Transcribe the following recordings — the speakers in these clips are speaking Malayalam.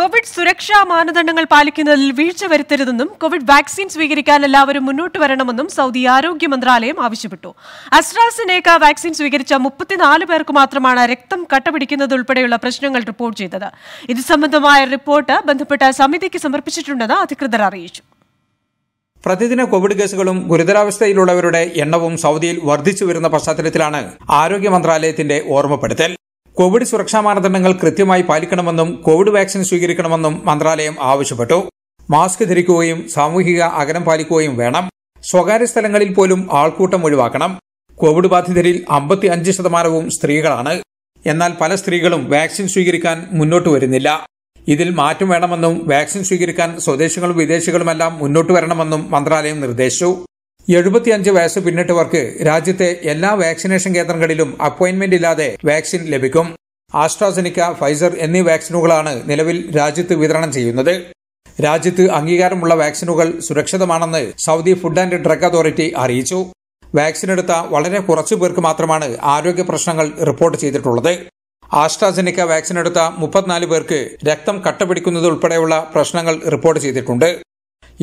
കോവിഡ് സുരക്ഷാ മാനദണ്ഡങ്ങൾ പാലിക്കുന്നതിൽ വീഴ്ച വരുത്തരുതെന്നും കോവിഡ് വാക്സിൻ സ്വീകരിക്കാൻ എല്ലാവരും മുന്നോട്ട് വരണമെന്നും സൗദി ആരോഗ്യ മന്ത്രാലയം ആവശ്യപ്പെട്ടു അസ്ട്രാസിനേക്ക വാക്സിൻ സ്വീകരിച്ച മുപ്പത്തിനാല് പേർക്ക് മാത്രമാണ് രക്തം കട്ടപിടിക്കുന്നതുൾപ്പെടെയുള്ള പ്രശ്നങ്ങൾ റിപ്പോർട്ട് ചെയ്തത് ഇത് സംബന്ധമായ റിപ്പോർട്ട് ബന്ധപ്പെട്ട സമിതിക്ക് സമർപ്പിച്ചിട്ടുണ്ടെന്ന് അധികൃതർ അറിയിച്ചു പ്രതിദിന കോവിഡ് കേസുകളും ഗുരുതരാവസ്ഥയിലുള്ളവരുടെ എണ്ണവും സൗദിയിൽ വർദ്ധിച്ചു വരുന്ന പശ്ചാത്തലത്തിലാണ് ആരോഗ്യ മന്ത്രാലയത്തിന്റെ ഓർമ്മപ്പെടുത്തൽ കോവിഡ് സുരക്ഷാ മാനദണ്ഡങ്ങൾ കൃത്യമായി പാലിക്കണമെന്നും കോവിഡ് വാക്സിൻ സ്വീകരിക്കണമെന്നും മന്ത്രാലയം ആവശ്യപ്പെട്ടു മാസ്ക് ധരിക്കുകയും സാമൂഹിക അകലം പാലിക്കുകയും വേണം സ്വകാര്യ സ്ഥലങ്ങളിൽ പോലും ആൾക്കൂട്ടം ഒഴിവാക്കണം കോവിഡ് ബാധിതരിൽ അമ്പത്തി അഞ്ച് ശതമാനവും സ്ത്രീകളാണ് എന്നാൽ പല സ്ത്രീകളും വാക്സിൻ സ്വീകരിക്കാൻ മുന്നോട്ട് വരുന്നില്ല ഇതിൽ മാറ്റം വേണമെന്നും വാക്സിൻ സ്വീകരിക്കാൻ സ്വദേശികളും വിദേശികളുമെല്ലാം മുന്നോട്ട് വരണമെന്നും മന്ത്രാലയം നിർദ്ദേശിച്ചു എഴുപത്തിയഞ്ച് വയസ്സ് പിന്നിട്ടവർക്ക് രാജ്യത്തെ എല്ലാ വാക്സിനേഷൻ കേന്ദ്രങ്ങളിലും അപ്പോയിന്റ്മെന്റ് ഇല്ലാതെ വാക്സിൻ ലഭിക്കും ആസ്ട്രാസെനിക്ക ഫൈസർ എന്നീ വാക്സിനുകളാണ് നിലവിൽ രാജ്യത്ത് വിതരണം ചെയ്യുന്നത് രാജ്യത്ത് അംഗീകാരമുള്ള വാക്സിനുകൾ സുരക്ഷിതമാണെന്ന് Saudi Food and Drug Authority അറിയിച്ചു വാക്സിൻ എടുത്ത വളരെ കുറച്ചു പേർക്ക് മാത്രമാണ് ആരോഗ്യ പ്രശ്നങ്ങൾ റിപ്പോർട്ട് ചെയ്തിട്ടുള്ളത് ആസ്ട്രാസെനിക്ക വാക്സിൻ എടുത്ത മുപ്പത്തിനാല് പേർക്ക് രക്തം കട്ടപിടിക്കുന്നതുൾപ്പെടെയുള്ള പ്രശ്നങ്ങൾ റിപ്പോർട്ട് ചെയ്തിട്ടുണ്ട്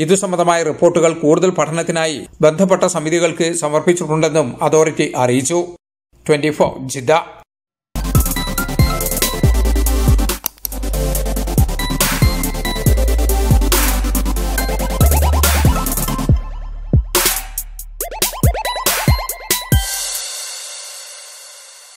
ഇതു സംബന്ധമായ റിപ്പോർട്ടുകൾ കൂടുതൽ പഠനത്തിനായി ബന്ധപ്പെട്ട സമിതികൾക്ക് സമർപ്പിച്ചിട്ടുണ്ടെന്നും അതോറിറ്റി അറിയിച്ചു ട്വന്റി ഫോർ ജിദ്ദ